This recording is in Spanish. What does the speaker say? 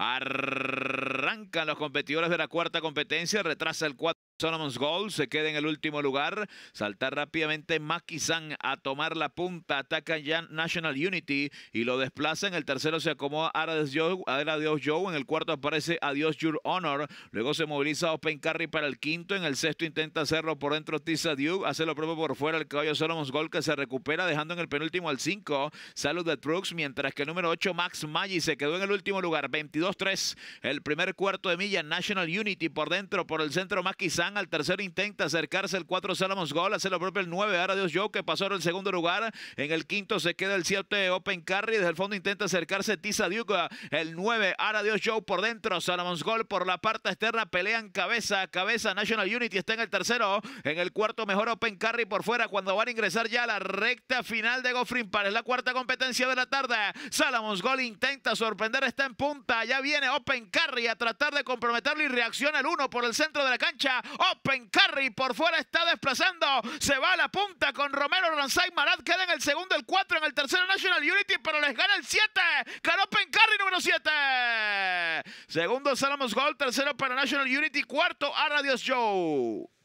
Arrancan los competidores de la cuarta competencia, retrasa el 4. Solomon's Gold se queda en el último lugar. salta rápidamente Makisan a tomar la punta. Ataca ya National Unity y lo desplaza. En el tercero se acomoda Aradios Joe. Joe. En el cuarto aparece Adios Your Honor. Luego se moviliza Open Carry para el quinto. En el sexto intenta hacerlo por dentro Tisa Duke. Hace lo propio por fuera el caballo Solomon's Gold que se recupera dejando en el penúltimo al cinco, Salud de Trucks. Mientras que el número 8 Max Maggi se quedó en el último lugar. 22-3. El primer cuarto de milla National Unity por dentro por el centro Makisan al tercer intenta acercarse el 4 Salamon's Gol, hace lo propio el 9, ahora Dios Joe que pasó el segundo lugar, en el quinto se queda el 7 Open Carry, desde el fondo intenta acercarse Tisa Duke, el 9, ahora Dios Joe por dentro, Salamon's Gol por la parte externa, pelean cabeza a cabeza, National Unity está en el tercero, en el cuarto mejor Open Carry por fuera, cuando van a ingresar ya a la recta final de Goffrin para es la cuarta competencia de la tarde, Salamon's Gol intenta sorprender, está en punta, ya viene Open Carry a tratar de comprometerlo y reacciona el 1 por el centro de la cancha, Open Carry por fuera está desplazando. Se va a la punta con Romero Ranzai. Marat queda en el segundo, el cuatro, en el tercero National Unity, pero les gana el siete. Caro Open Carry número 7. Segundo Salamos Gold, tercero para National Unity, cuarto a Radios Joe.